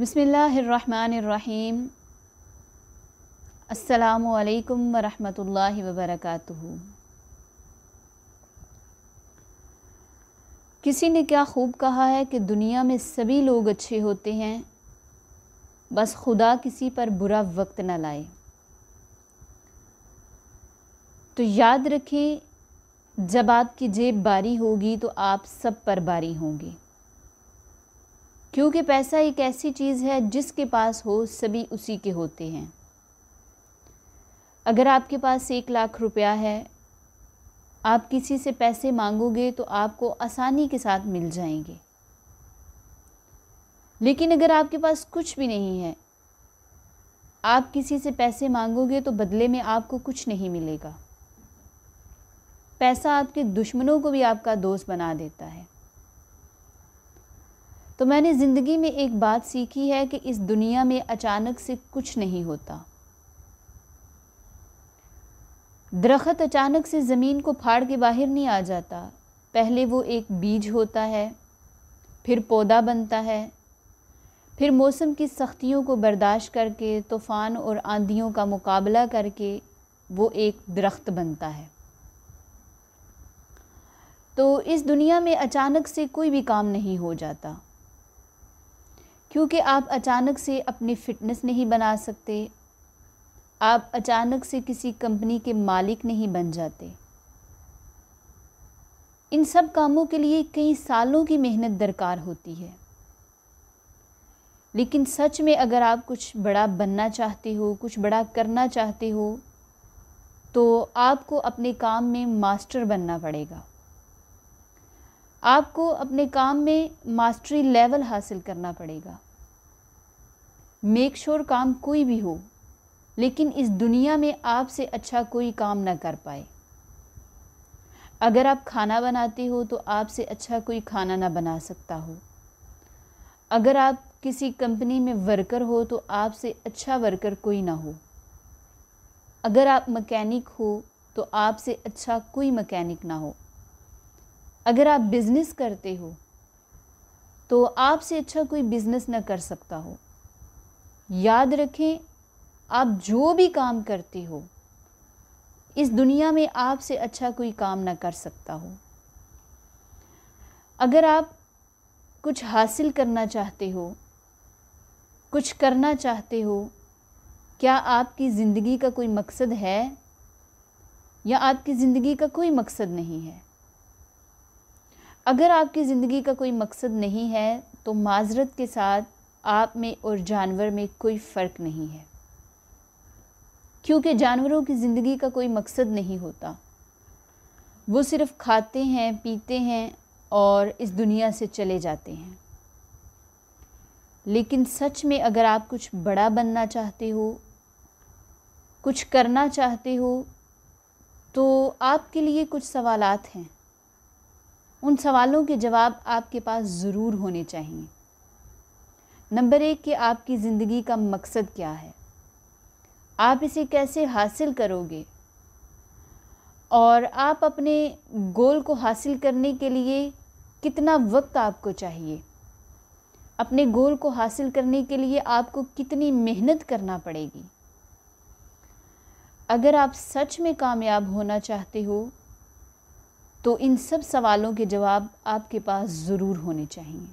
बसमीम् अल्लाम वरम् वबरक किसी ने क्या खूब कहा है कि दुनिया में सभी लोग अच्छे होते हैं बस खुदा किसी पर बुरा वक्त ना लाए तो याद रखें जब आपकी जेब बारी होगी तो आप सब पर बारी होंगी क्योंकि पैसा एक ऐसी चीज़ है जिसके पास हो सभी उसी के होते हैं अगर आपके पास एक लाख रुपया है आप किसी से पैसे मांगोगे तो आपको आसानी के साथ मिल जाएंगे लेकिन अगर आपके पास कुछ भी नहीं है आप किसी से पैसे मांगोगे तो बदले में आपको कुछ नहीं मिलेगा पैसा आपके दुश्मनों को भी आपका दोस्त बना देता है तो मैंने ज़िंदगी में एक बात सीखी है कि इस दुनिया में अचानक से कुछ नहीं होता दरख्त अचानक से ज़मीन को फाड़ के बाहर नहीं आ जाता पहले वो एक बीज होता है फिर पौधा बनता है फिर मौसम की सख्तियों को बर्दाश्त करके तूफ़ान और आंधियों का मुकाबला करके वो एक दरख्त बनता है तो इस दुनिया में अचानक से कोई भी काम नहीं हो जाता क्योंकि आप अचानक से अपनी फ़िटनेस नहीं बना सकते आप अचानक से किसी कंपनी के मालिक नहीं बन जाते इन सब कामों के लिए कई सालों की मेहनत दरकार होती है लेकिन सच में अगर आप कुछ बड़ा बनना चाहते हो कुछ बड़ा करना चाहते हो तो आपको अपने काम में मास्टर बनना पड़ेगा आपको अपने काम में मास्टरी लेवल हासिल करना पड़ेगा मेक श्योर sure काम कोई भी हो लेकिन इस दुनिया में आपसे अच्छा कोई काम ना कर पाए अगर आप खाना बनाते हो तो आपसे अच्छा कोई खाना ना बना सकता हो अगर आप किसी कंपनी में वर्कर हो तो आपसे अच्छा वर्कर कोई ना हो अगर आप मकैनिक हो तो आपसे अच्छा कोई मकैनिक ना हो अगर आप बिज़नेस करते हो तो आपसे अच्छा कोई बिज़नेस ना कर सकता हो याद रखें आप जो भी काम करते हो इस दुनिया में आपसे अच्छा कोई काम ना कर सकता हो अगर आप कुछ हासिल करना चाहते हो कुछ करना चाहते हो क्या आपकी ज़िंदगी का कोई मकसद है या आपकी ज़िंदगी का कोई मकसद नहीं है अगर आपकी ज़िंदगी का कोई मकसद नहीं है तो माजरत के साथ आप में और जानवर में कोई फ़र्क नहीं है क्योंकि जानवरों की ज़िंदगी का कोई मकसद नहीं होता वो सिर्फ़ खाते हैं पीते हैं और इस दुनिया से चले जाते हैं लेकिन सच में अगर आप कुछ बड़ा बनना चाहते हो कुछ करना चाहते हो तो आपके लिए कुछ सवालात हैं उन सवालों के जवाब आपके पास ज़रूर होने चाहिए नंबर एक कि आपकी ज़िंदगी का मकसद क्या है आप इसे कैसे हासिल करोगे और आप अपने गोल को हासिल करने के लिए कितना वक्त आपको चाहिए अपने गोल को हासिल करने के लिए आपको कितनी मेहनत करना पड़ेगी अगर आप सच में कामयाब होना चाहते हो तो इन सब सवालों के जवाब आपके पास ज़रूर होने चाहिए